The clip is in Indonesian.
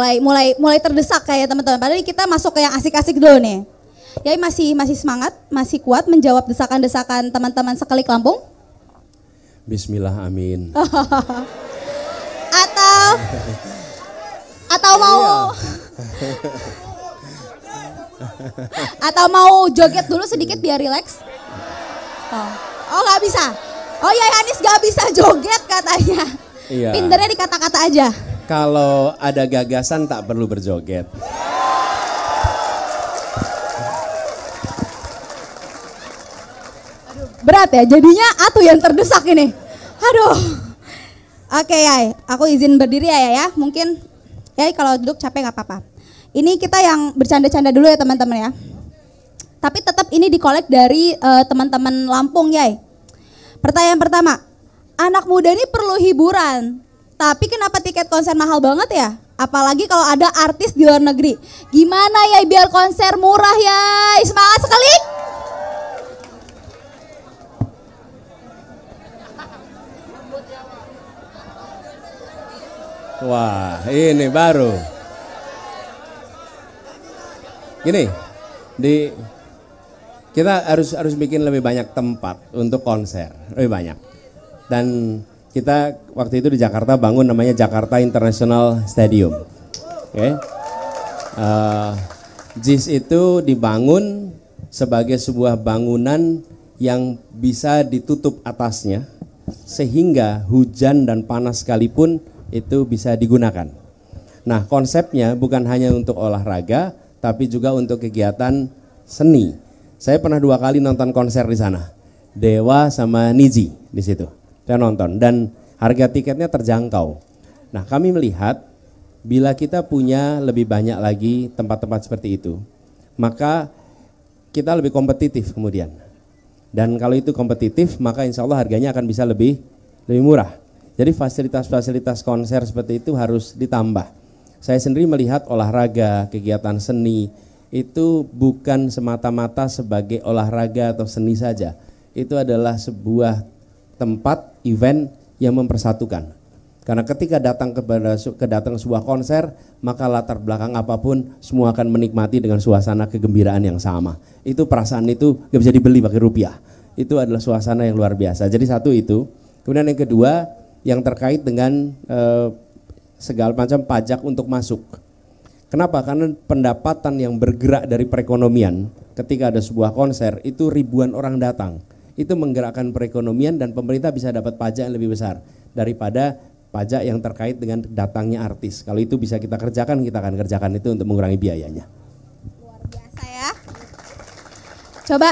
mulai mulai mulai terdesak kayak teman-teman. Padahal kita masuk ke yang asik-asik dulu nih. Yai masih masih semangat, masih kuat menjawab desakan-desakan teman-teman sekelik Lampung? Bismillah amin. atau atau mau iya. atau mau joget dulu sedikit biar rileks? Oh, oh nggak bisa. Oh ya Anis nggak bisa joget katanya. Iya. Pindernya di kata-kata aja kalau ada gagasan tak perlu berjoget. Berat ya, jadinya atu yang terdesak ini. Aduh. Oke Yai, aku izin berdiri ya ya. Mungkin ya kalau duduk capek nggak apa-apa. Ini kita yang bercanda-canda dulu ya teman-teman ya. Tapi tetap ini dikolek dari uh, teman-teman Lampung ya. Pertanyaan pertama, anak muda ini perlu hiburan, tapi kenapa tiket konser mahal banget ya? Apalagi kalau ada artis di luar negeri. Gimana ya biar konser murah ya? Semangat sekali. Wah, ini baru. Gini, di kita harus harus bikin lebih banyak tempat untuk konser, lebih banyak. Dan kita waktu itu di Jakarta bangun namanya Jakarta International Stadium. Oke. Okay. Uh, eh, JIS itu dibangun sebagai sebuah bangunan yang bisa ditutup atasnya sehingga hujan dan panas sekalipun itu bisa digunakan. Nah, konsepnya bukan hanya untuk olahraga tapi juga untuk kegiatan seni. Saya pernah dua kali nonton konser di sana. Dewa sama Niji di situ. Kita nonton dan harga tiketnya terjangkau. Nah, kami melihat bila kita punya lebih banyak lagi tempat-tempat seperti itu, maka kita lebih kompetitif kemudian. Dan kalau itu kompetitif, maka insya Allah harganya akan bisa lebih lebih murah. Jadi fasilitas-fasilitas konser seperti itu harus ditambah. Saya sendiri melihat olahraga, kegiatan seni itu bukan semata-mata sebagai olahraga atau seni saja. Itu adalah sebuah tempat event yang mempersatukan. Karena ketika datang ke kedatang sebuah konser, maka latar belakang apapun semua akan menikmati dengan suasana kegembiraan yang sama. Itu perasaan itu gak bisa dibeli pakai rupiah. Itu adalah suasana yang luar biasa. Jadi satu itu. Kemudian yang kedua yang terkait dengan eh, segala macam pajak untuk masuk. Kenapa? Karena pendapatan yang bergerak dari perekonomian ketika ada sebuah konser itu ribuan orang datang itu menggerakkan perekonomian dan pemerintah bisa dapat pajak yang lebih besar daripada pajak yang terkait dengan datangnya artis. Kalau itu bisa kita kerjakan, kita akan kerjakan itu untuk mengurangi biayanya. Luar biasa ya. Coba